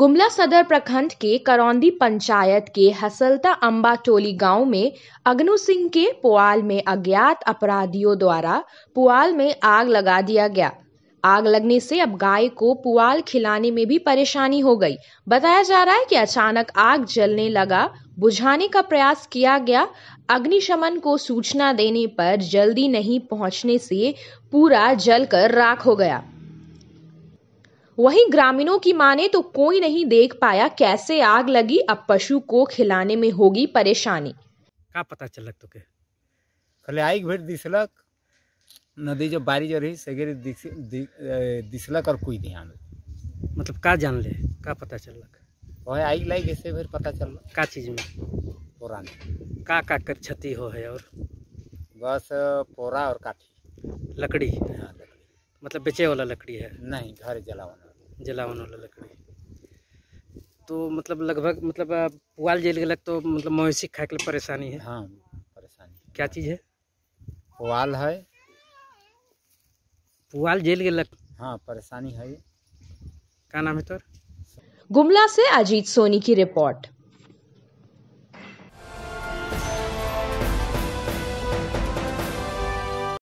गुमला सदर प्रखंड के करौंदी पंचायत के हसलता अम्बा टोली गांव में अग्नु सिंह के पुआल में अज्ञात अपराधियों द्वारा पुआल में आग लगा दिया गया आग लगने से अब गाय को पुआल खिलाने में भी परेशानी हो गई बताया जा रहा है कि अचानक आग जलने लगा बुझाने का प्रयास किया गया अग्निशमन को सूचना देने पर जल्दी नहीं पहुंचने से पूरा जलकर राख हो गया वहीं ग्रामीणों की माने तो कोई नहीं देख पाया कैसे आग लगी अब पशु को खिलाने में होगी परेशानी का पता चलक तो के खाली आग भेट दिसलक नदी जो बारी जो रही सगे दिस, दि, दिसलक और कोई ध्यान मतलब का जान ले का पता चलक वह आई लाइक ऐसे फिर पता चल का चीज में पोरा में का का कर क्षति हो है और बस पोरा और काठी लकड़ी हाँ, मतलब बेचे वाला लकड़ी है नहीं घर जलावाना जलावन वाला लकड़ी तो मतलब लगभग मतलब पुआल जल गलक तो मतलब मवेशी खाए के लिए परेशानी है हाँ परेशानी क्या चीज़ है पुआल है पुआल जल गलक हाँ परेशानी है क्या नाम है तोर गुमला से अजीत सोनी की रिपोर्ट